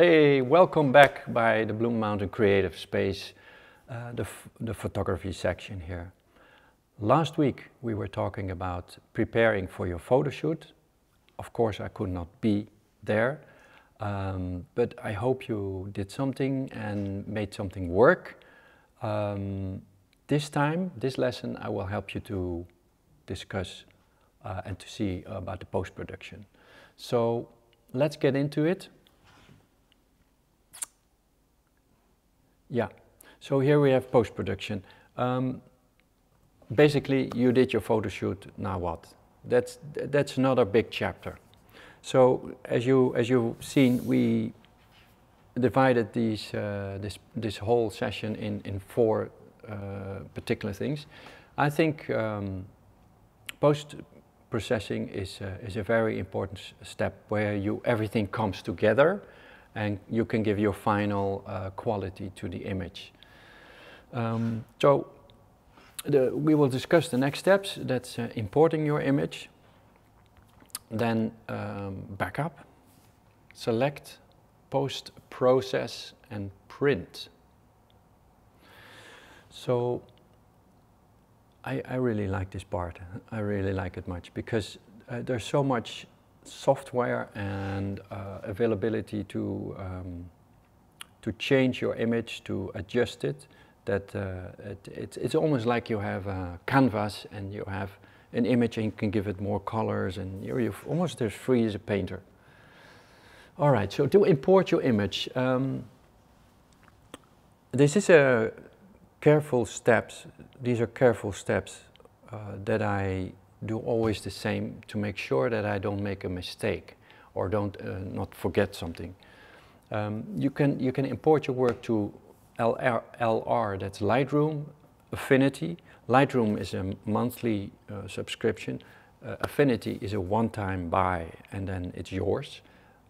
Hey, welcome back by the Bloom Mountain Creative Space, uh, the, the photography section here. Last week we were talking about preparing for your photo shoot. Of course I could not be there, um, but I hope you did something and made something work. Um, this time, this lesson, I will help you to discuss uh, and to see about the post-production. So let's get into it. Yeah, so here we have post-production. Um, basically, you did your photo shoot, now what? That's, that's another big chapter. So as, you, as you've seen, we divided these, uh, this, this whole session in, in four uh, particular things. I think um, post-processing is, uh, is a very important step where you, everything comes together and you can give your final uh, quality to the image. Um, so the, we will discuss the next steps, that's uh, importing your image, then um, backup, select, post, process and print. So I, I really like this part, I really like it much because uh, there's so much software and uh, availability to um, to change your image to adjust it that uh, it, it, it's almost like you have a canvas and you have an image and you can give it more colors and you're, you're almost as free as a painter all right so to import your image um, this is a careful steps these are careful steps uh, that I do always the same to make sure that I don't make a mistake or don't uh, not forget something. Um, you, can, you can import your work to LR, LR, that's Lightroom, Affinity. Lightroom is a monthly uh, subscription. Uh, Affinity is a one-time buy and then it's yours.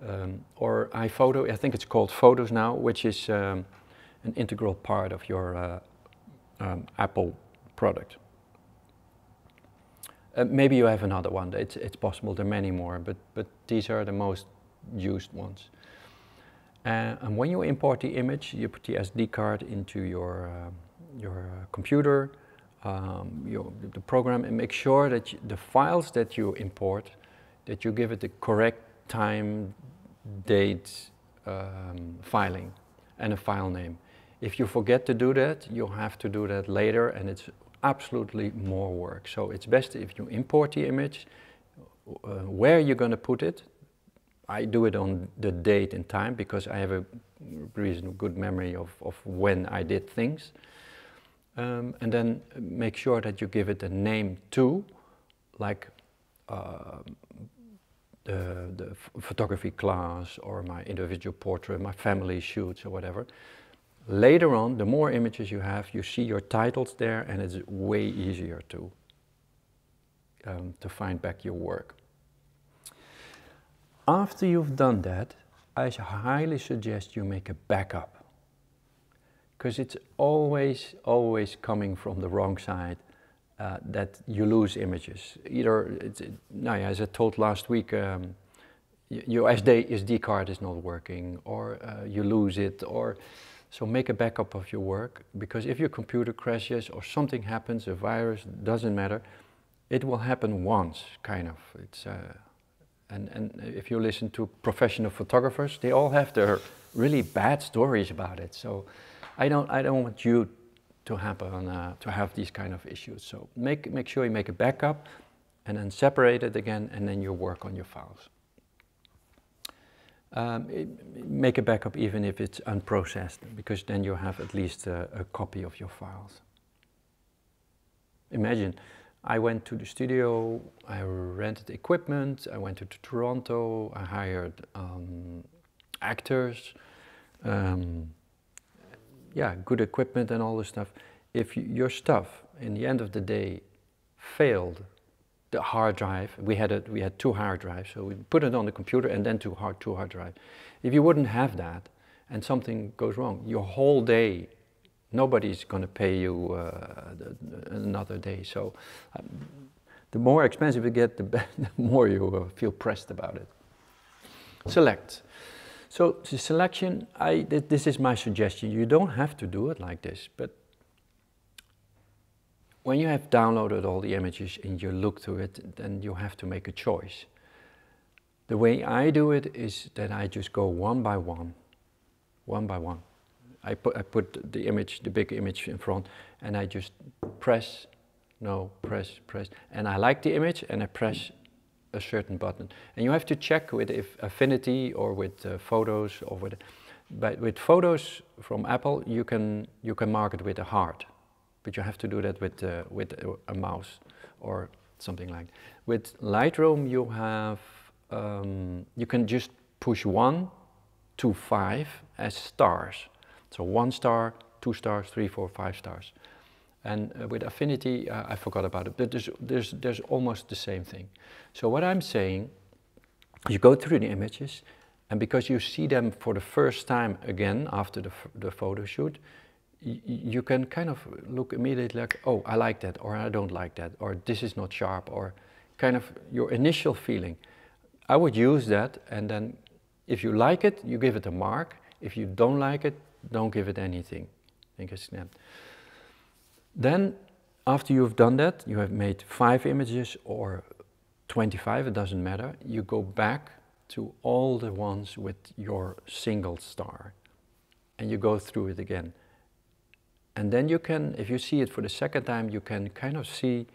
Um, or iPhoto, I think it's called Photos now, which is um, an integral part of your uh, um, Apple product. Uh, maybe you have another one. It's, it's possible. There are many more, but, but these are the most used ones. Uh, and when you import the image, you put the SD card into your, uh, your computer, um, your, the program, and make sure that you, the files that you import, that you give it the correct time, date, um, filing, and a file name. If you forget to do that, you'll have to do that later, and it's absolutely more work. So it's best if you import the image, uh, where you're going to put it. I do it on the date and time because I have a reasonable good memory of, of when I did things. Um, and then make sure that you give it a name too, like uh, the, the photography class or my individual portrait, my family shoots or whatever. Later on, the more images you have, you see your titles there and it's way easier to, um, to find back your work. After you've done that, I highly suggest you make a backup because it's always, always coming from the wrong side uh, that you lose images. Either, it's, it, no, yeah, as I told last week, um, your SD, SD card is not working, or uh, you lose it, or so make a backup of your work because if your computer crashes or something happens, a virus, doesn't matter, it will happen once, kind of. It's, uh, and, and if you listen to professional photographers, they all have their really bad stories about it. So I don't, I don't want you to happen, uh, to have these kind of issues. So make, make sure you make a backup and then separate it again and then you work on your files um, make a backup even if it's unprocessed, because then you have at least a, a copy of your files. Imagine, I went to the studio, I rented equipment, I went to Toronto, I hired um, actors, um, yeah, good equipment and all this stuff. If your stuff, in the end of the day, failed the hard drive. We had, a, we had two hard drives, so we put it on the computer and then two hard, two hard drives. If you wouldn't have that and something goes wrong, your whole day, nobody's going to pay you uh, another day. So um, the more expensive you get, the, the more you uh, feel pressed about it. Select. So the selection, I, th this is my suggestion. You don't have to do it like this, but when you have downloaded all the images and you look through it, then you have to make a choice. The way I do it is that I just go one by one, one by one. I put, I put the image, the big image in front, and I just press, no, press, press. And I like the image and I press a certain button. And you have to check with if Affinity or with uh, Photos or with, but with Photos from Apple, you can, you can mark it with a heart. But you have to do that with, uh, with a mouse or something like that. With Lightroom, you have, um, you can just push one to five as stars. So one star, two stars, three, four, five stars. And uh, with Affinity, uh, I forgot about it, but there's, there's, there's almost the same thing. So what I'm saying, you go through the images, and because you see them for the first time again after the, the photo shoot, you can kind of look immediately like, oh, I like that, or I don't like that, or this is not sharp, or kind of your initial feeling. I would use that, and then if you like it, you give it a mark. If you don't like it, don't give it anything. think snapped. Then, after you've done that, you have made five images or 25, it doesn't matter. You go back to all the ones with your single star and you go through it again. And then you can, if you see it for the second time, you can kind of see,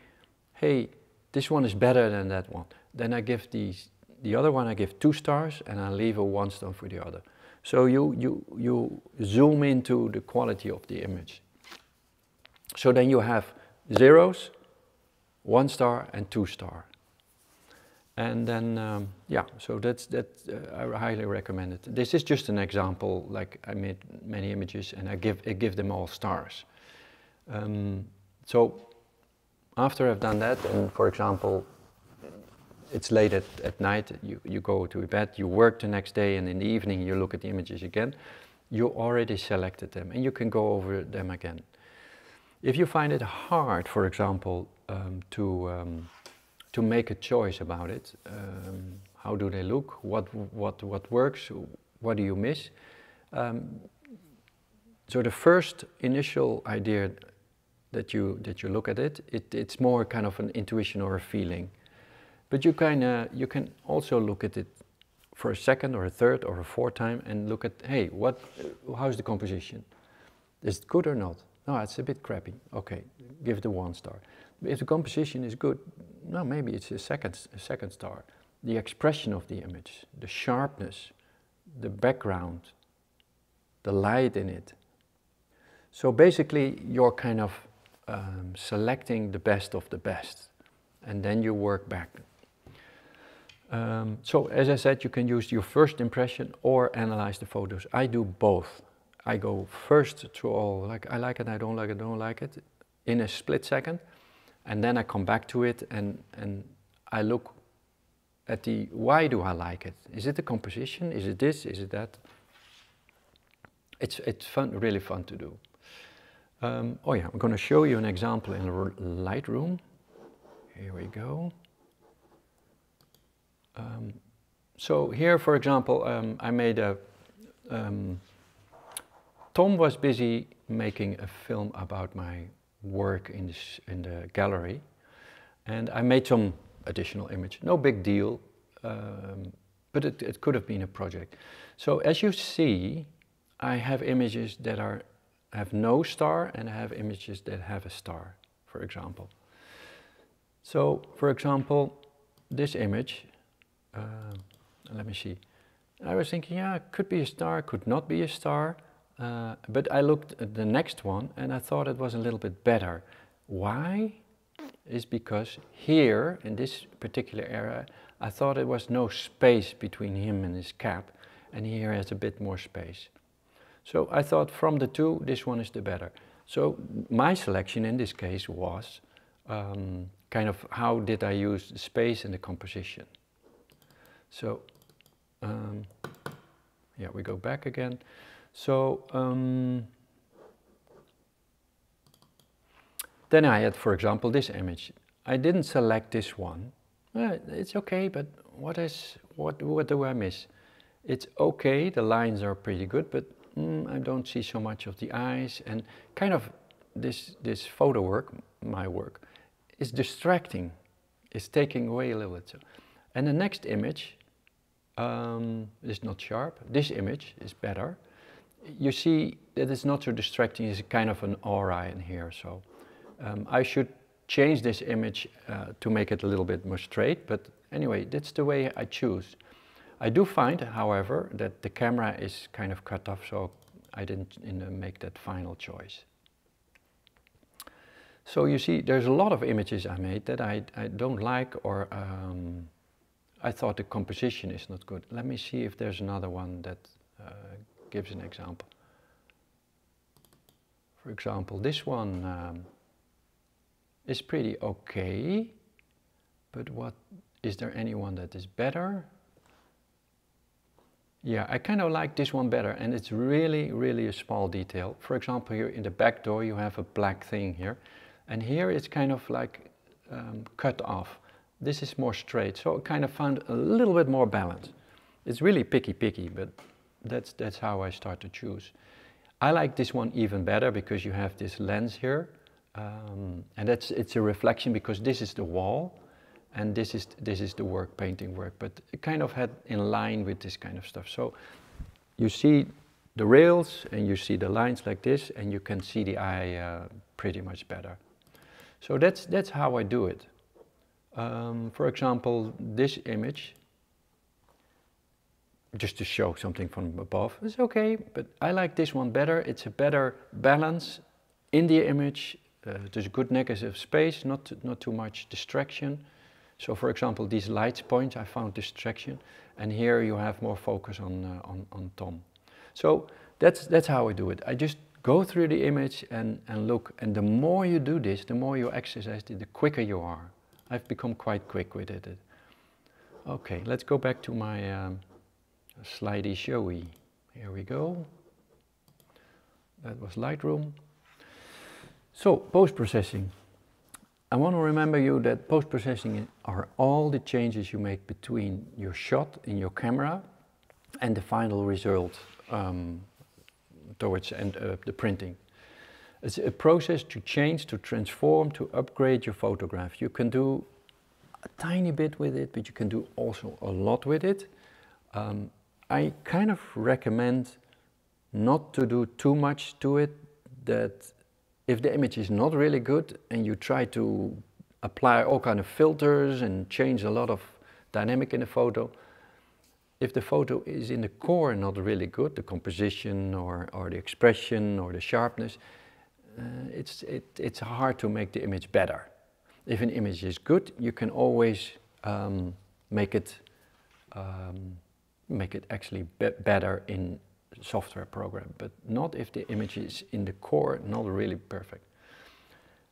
hey, this one is better than that one. Then I give these, the other one, I give two stars and I leave a one star for the other. So you, you, you zoom into the quality of the image. So then you have zeros, one star and two star. And then, um, yeah, so that's that. Uh, I highly recommend it. This is just an example. Like I made many images, and I give I give them all stars. Um, so after I've done that, and for example, it's late at, at night. You you go to bed. You work the next day, and in the evening you look at the images again. You already selected them, and you can go over them again. If you find it hard, for example, um, to um, to make a choice about it. Um, how do they look? What, what, what works? What do you miss? Um, so the first initial idea that you, that you look at it, it, it's more kind of an intuition or a feeling. But you can, of you can also look at it for a second or a third or a fourth time and look at, hey, what, how's the composition? Is it good or not? No, it's a bit crappy. Okay, give it a one star. If the composition is good, well, maybe it's a second, a second star. The expression of the image, the sharpness, the background, the light in it. So basically, you're kind of um, selecting the best of the best, and then you work back. Um, so as I said, you can use your first impression or analyze the photos. I do both. I go first to all, like I like it, I don't like it, don't like it, in a split second and then I come back to it and, and I look at the why do I like it? Is it the composition? Is it this? Is it that? It's, it's fun, really fun to do. Um, oh yeah, I'm going to show you an example in Lightroom. Here we go. Um, so here, for example, um, I made a... Um, Tom was busy making a film about my work in the, in the gallery. And I made some additional image. No big deal, um, but it, it could have been a project. So as you see, I have images that are have no star and I have images that have a star, for example. So, for example, this image, uh, let me see. I was thinking, yeah, it could be a star, could not be a star. Uh, but I looked at the next one and I thought it was a little bit better. Why? Is because here, in this particular area, I thought there was no space between him and his cap, and here has a bit more space. So I thought from the two, this one is the better. So my selection in this case was um, kind of how did I use the space and the composition. So um, yeah, we go back again. So um, then I had, for example, this image. I didn't select this one. it's okay, but what is what? What do I miss? It's okay. The lines are pretty good, but mm, I don't see so much of the eyes and kind of this this photo work, my work, is distracting. It's taking away a little bit. So, and the next image um, is not sharp. This image is better you see that it's not so distracting, it's kind of an aura in here. So um, I should change this image uh, to make it a little bit more straight, but anyway, that's the way I choose. I do find, however, that the camera is kind of cut off, so I didn't make that final choice. So you see, there's a lot of images I made that I, I don't like or um, I thought the composition is not good. Let me see if there's another one that uh, gives an example. For example, this one um, is pretty okay, but what is there anyone that is better? Yeah, I kind of like this one better and it's really, really a small detail. For example, here in the back door you have a black thing here and here it's kind of like um, cut off. This is more straight, so I kind of found a little bit more balance. It's really picky picky, but that's, that's how I start to choose. I like this one even better because you have this lens here. Um, and that's, it's a reflection because this is the wall and this is, this is the work, painting work, but it kind of had in line with this kind of stuff. So you see the rails and you see the lines like this and you can see the eye uh, pretty much better. So that's, that's how I do it. Um, for example, this image, just to show something from above. It's okay, but I like this one better. It's a better balance in the image. Uh, there's good negative space, not, not too much distraction. So for example, these light points, I found distraction. And here you have more focus on, uh, on, on Tom. So that's, that's how I do it. I just go through the image and, and look. And the more you do this, the more you exercise it, the quicker you are. I've become quite quick with it. Okay, let's go back to my... Um, slidey showy. Here we go. That was Lightroom. So, post-processing. I want to remember you that post-processing are all the changes you make between your shot in your camera and the final result um, towards end, uh, the printing. It's a process to change, to transform, to upgrade your photograph. You can do a tiny bit with it, but you can do also a lot with it. Um, I kind of recommend not to do too much to it that if the image is not really good and you try to apply all kind of filters and change a lot of dynamic in the photo, if the photo is in the core not really good, the composition or, or the expression or the sharpness, uh, it's, it, it's hard to make the image better. If an image is good, you can always um, make it um, make it actually be better in software program, but not if the image is in the core not really perfect.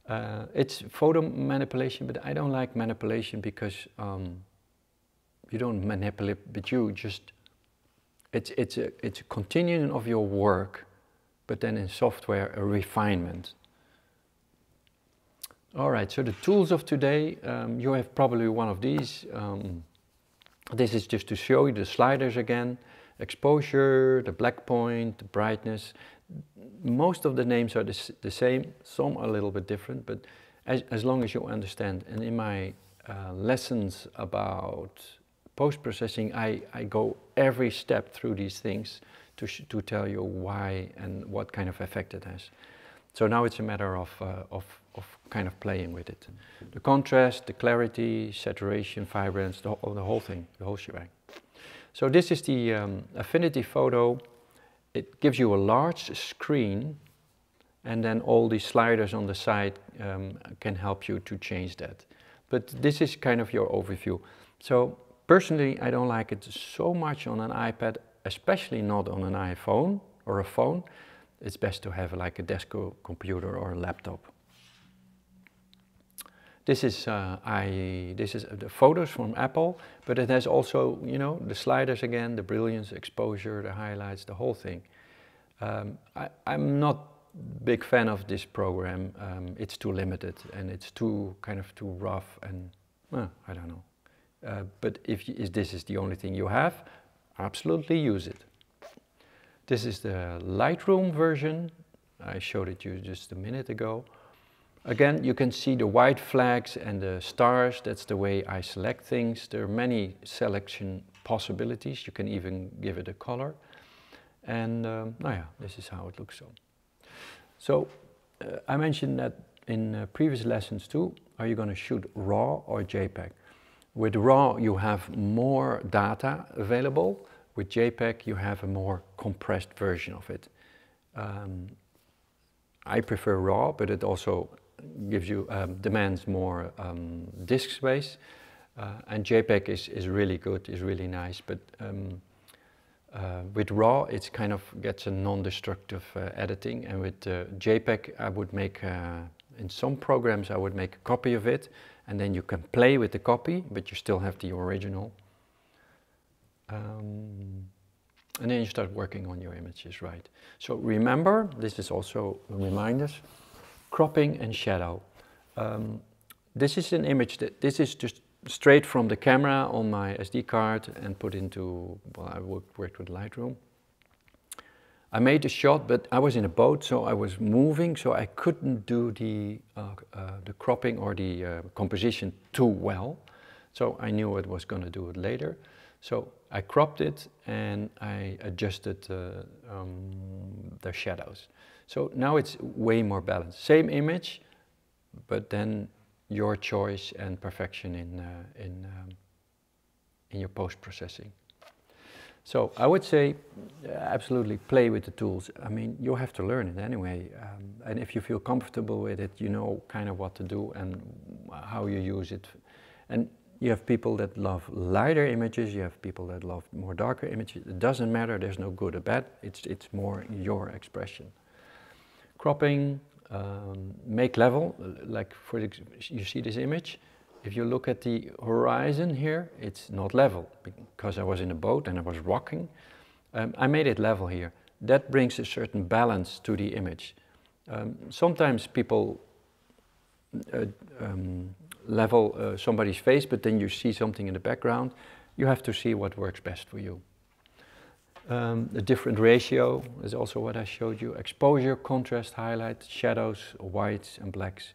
Uh, it's photo manipulation, but I don't like manipulation because um, you don't manipulate, but you just it's it's a it's a continuum of your work, but then in software a refinement. All right, so the tools of today, um, you have probably one of these. Um, this is just to show you the sliders again, exposure, the black point, the brightness. Most of the names are the, the same, some are a little bit different, but as, as long as you understand. And in my uh, lessons about post-processing, I, I go every step through these things to, to tell you why and what kind of effect it has. So now it's a matter of, uh, of of kind of playing with it. The contrast, the clarity, saturation, vibrance, the, whole, the whole thing, the whole shebang. So this is the um, Affinity Photo. It gives you a large screen and then all the sliders on the side um, can help you to change that. But this is kind of your overview. So personally, I don't like it so much on an iPad, especially not on an iPhone or a phone. It's best to have like a desk computer or a laptop. This is uh, I this is uh, the photos from Apple, but it has also you know the sliders again, the brilliance, exposure, the highlights, the whole thing. Um, I, am not big fan of this program. Um, it's too limited and it's too kind of too rough and well, I don't know. Uh, but if, you, if this is the only thing you have, absolutely use it. This is the Lightroom version. I showed it you just a minute ago. Again, you can see the white flags and the stars. That's the way I select things. There are many selection possibilities. You can even give it a color. And um, oh yeah, this is how it looks. So, so uh, I mentioned that in uh, previous lessons too. Are you going to shoot RAW or JPEG? With RAW, you have more data available. With JPEG, you have a more compressed version of it. Um, I prefer RAW, but it also gives you um, demands more um, disk space, uh, and JPEG is is really good, is really nice. But um, uh, with RAW, it kind of gets a non-destructive uh, editing, and with uh, JPEG, I would make uh, in some programs I would make a copy of it, and then you can play with the copy, but you still have the original. Um, and then you start working on your images, right? So remember, this is also a reminder cropping and shadow. Um, this is an image that this is just straight from the camera on my SD card and put into, well, I worked, worked with Lightroom. I made the shot, but I was in a boat, so I was moving, so I couldn't do the, uh, uh, the cropping or the uh, composition too well. So I knew I was going to do it later. So I cropped it and I adjusted uh, um, the shadows. So now it's way more balanced. Same image, but then your choice and perfection in, uh, in, um, in your post-processing. So I would say absolutely play with the tools. I mean, you have to learn it anyway. Um, and if you feel comfortable with it, you know kind of what to do and how you use it. And you have people that love lighter images, you have people that love more darker images. It doesn't matter, there's no good or bad. It's, it's more your expression cropping, um, make level, like for the, you see this image. If you look at the horizon here, it's not level because I was in a boat and I was rocking. Um, I made it level here. That brings a certain balance to the image. Um, sometimes people uh, um, level uh, somebody's face, but then you see something in the background. You have to see what works best for you. Um, a different ratio is also what I showed you. Exposure, contrast, highlight, shadows, whites and blacks.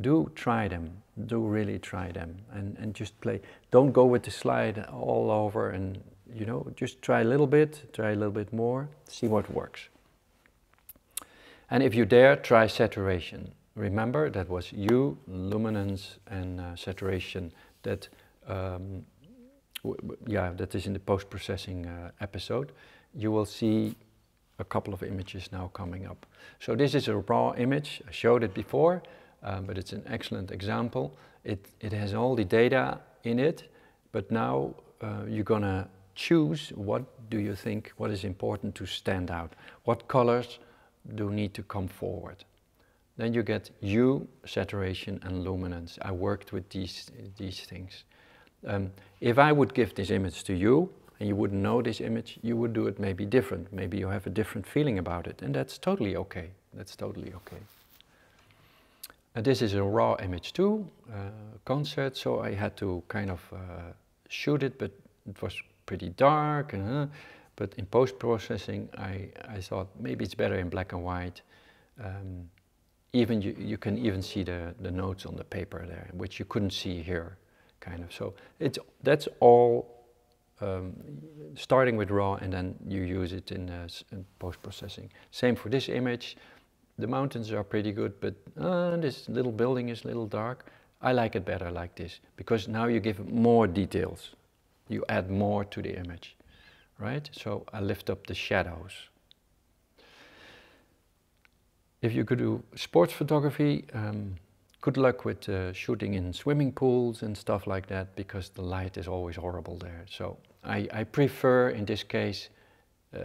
Do try them. Do really try them. And, and just play. Don't go with the slide all over and, you know, just try a little bit, try a little bit more, see what works. And if you dare, try saturation. Remember, that was U, luminance and uh, saturation that um, yeah, that is in the post-processing uh, episode, you will see a couple of images now coming up. So this is a raw image, I showed it before, um, but it's an excellent example. It, it has all the data in it, but now uh, you're gonna choose what do you think, what is important to stand out? What colors do need to come forward? Then you get hue, saturation and luminance. I worked with these, these things. Um, if I would give this image to you and you wouldn't know this image, you would do it maybe different. Maybe you have a different feeling about it, and that's totally okay. That's totally okay. And uh, this is a raw image too, uh, concert, so I had to kind of uh, shoot it, but it was pretty dark. And, uh, uh-huh. but in post-processing, I, I thought maybe it's better in black and white. Um, even you, you can even see the, the notes on the paper there, which you couldn't see here kind of. So it's that's all um, starting with raw and then you use it in, uh, in post-processing. Same for this image. The mountains are pretty good, but uh, this little building is a little dark. I like it better like this because now you give more details. You add more to the image, right? So I lift up the shadows. If you could do sports photography, um, good luck with uh, shooting in swimming pools and stuff like that because the light is always horrible there. So I, I prefer in this case uh,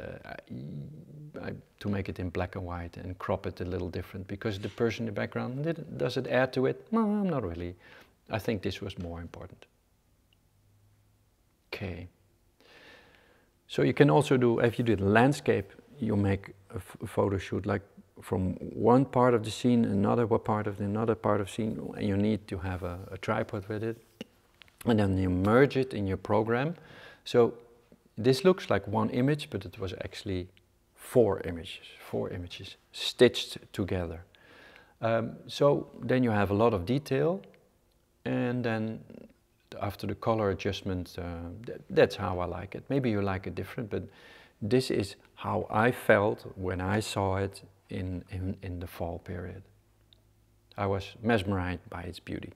I, to make it in black and white and crop it a little different because the person in the background, did, does it add to it? No, not really. I think this was more important. Okay. So you can also do, if you do landscape, you make a, a photo shoot like from one part of the scene, another part of the, another part of scene, and you need to have a, a tripod with it. And then you merge it in your program. So this looks like one image, but it was actually four images, four images stitched together. Um, so then you have a lot of detail, and then after the color adjustment, uh, th that's how I like it. Maybe you like it different, but this is how I felt when I saw it in, in, in the fall period. I was mesmerized by its beauty.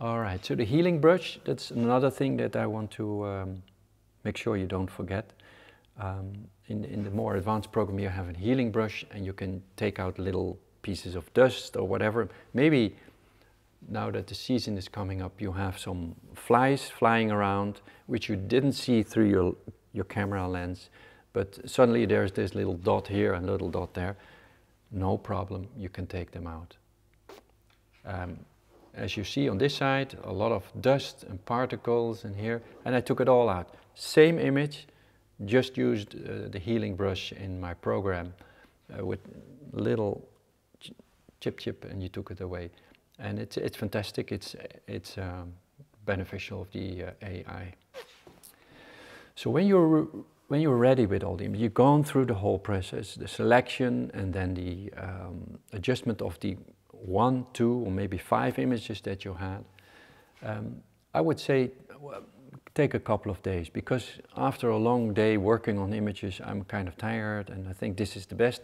All right, so the healing brush, that's another thing that I want to um, make sure you don't forget. Um, in, in the more advanced program, you have a healing brush and you can take out little pieces of dust or whatever. Maybe now that the season is coming up, you have some flies flying around, which you didn't see through your, your camera lens. But suddenly there's this little dot here and little dot there. No problem, you can take them out. Um, as you see on this side, a lot of dust and particles in here, and I took it all out. Same image, just used uh, the healing brush in my program uh, with little ch chip chip and you took it away. And it's, it's fantastic, it's, it's um, beneficial of the uh, AI. So when you're when you're ready with all the images, you've gone through the whole process, the selection and then the um, adjustment of the one, two, or maybe five images that you had, um, I would say take a couple of days because after a long day working on images, I'm kind of tired and I think this is the best.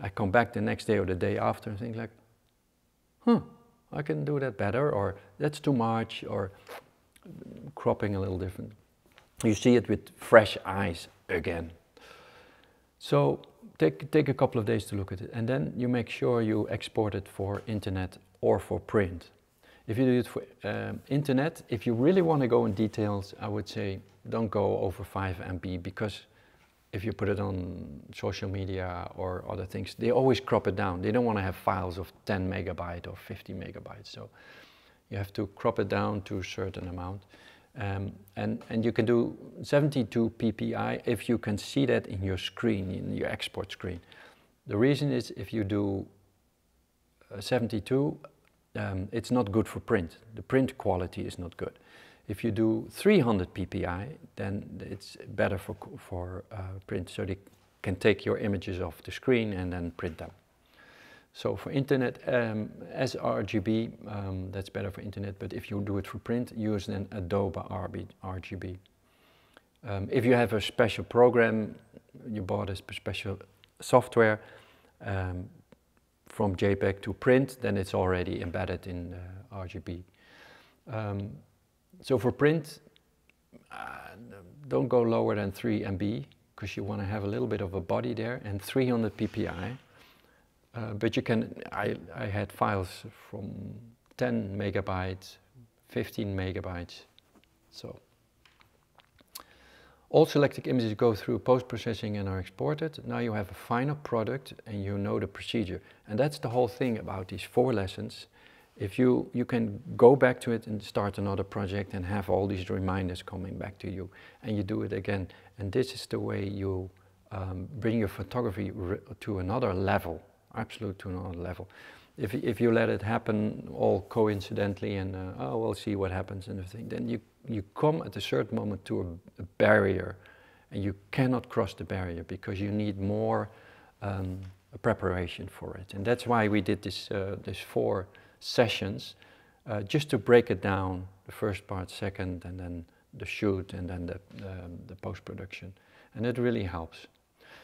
I come back the next day or the day after and think like, huh, I can do that better or that's too much or cropping a little different. You see it with fresh eyes again. So take, take a couple of days to look at it and then you make sure you export it for internet or for print. If you do it for um, internet, if you really want to go in details, I would say don't go over 5 MB because if you put it on social media or other things, they always crop it down. They don't want to have files of 10 megabyte or 50 megabytes. So you have to crop it down to a certain amount. Um, and, and you can do 72 ppi if you can see that in your screen, in your export screen. The reason is if you do uh, 72, um, it's not good for print. The print quality is not good. If you do 300 ppi, then it's better for, for uh, print, so they can take your images off the screen and then print them. So for internet, um, sRGB, um, that's better for internet, but if you do it for print, use then Adobe RGB. Um, if you have a special program, you bought a special software um, from JPEG to print, then it's already embedded in uh, RGB. Um, so for print, uh, don't go lower than 3 MB because you want to have a little bit of a body there and 300 PPI. Uh, but you can, I, I had files from 10 megabytes, 15 megabytes, so. All selected images go through post-processing and are exported. Now you have a final product and you know the procedure. And that's the whole thing about these four lessons. If you, you can go back to it and start another project and have all these reminders coming back to you. And you do it again. And this is the way you um, bring your photography to another level absolute to another level. If, if you let it happen all coincidentally and uh, oh we'll see what happens and everything, then you you come at a certain moment to a, a barrier, and you cannot cross the barrier because you need more um, preparation for it. And that's why we did this uh, this four sessions, uh, just to break it down: the first part, second, and then the shoot, and then the um, the post production, and it really helps.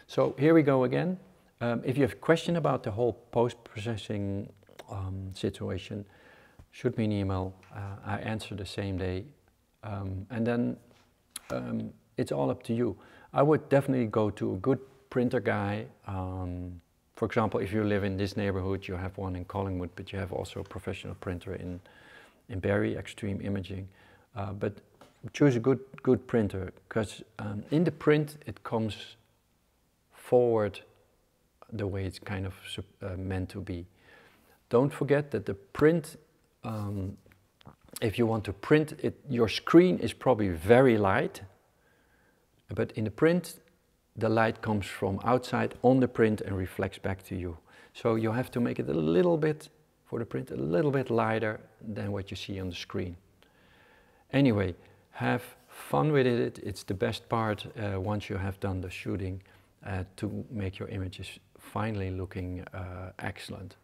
So here we go again. Um, if you have a question about the whole post-processing um, situation, shoot me an email. Uh, I answer the same day. Um, and then um, it's all up to you. I would definitely go to a good printer guy. Um, for example, if you live in this neighborhood, you have one in Collingwood, but you have also a professional printer in, in Barry, Extreme Imaging. Uh, but choose a good, good printer because um, in the print, it comes forward the way it's kind of uh, meant to be. Don't forget that the print, um, if you want to print it, your screen is probably very light, but in the print, the light comes from outside on the print and reflects back to you. So you have to make it a little bit, for the print, a little bit lighter than what you see on the screen. Anyway, have fun with it. It's the best part uh, once you have done the shooting uh, to make your images finally looking uh, excellent.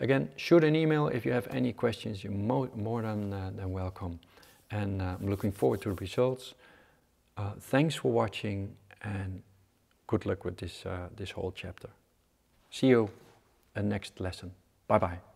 Again, shoot an email if you have any questions, you're mo more than, uh, than welcome. And uh, I'm looking forward to the results. Uh, thanks for watching and good luck with this, uh, this whole chapter. See you in next lesson. Bye-bye.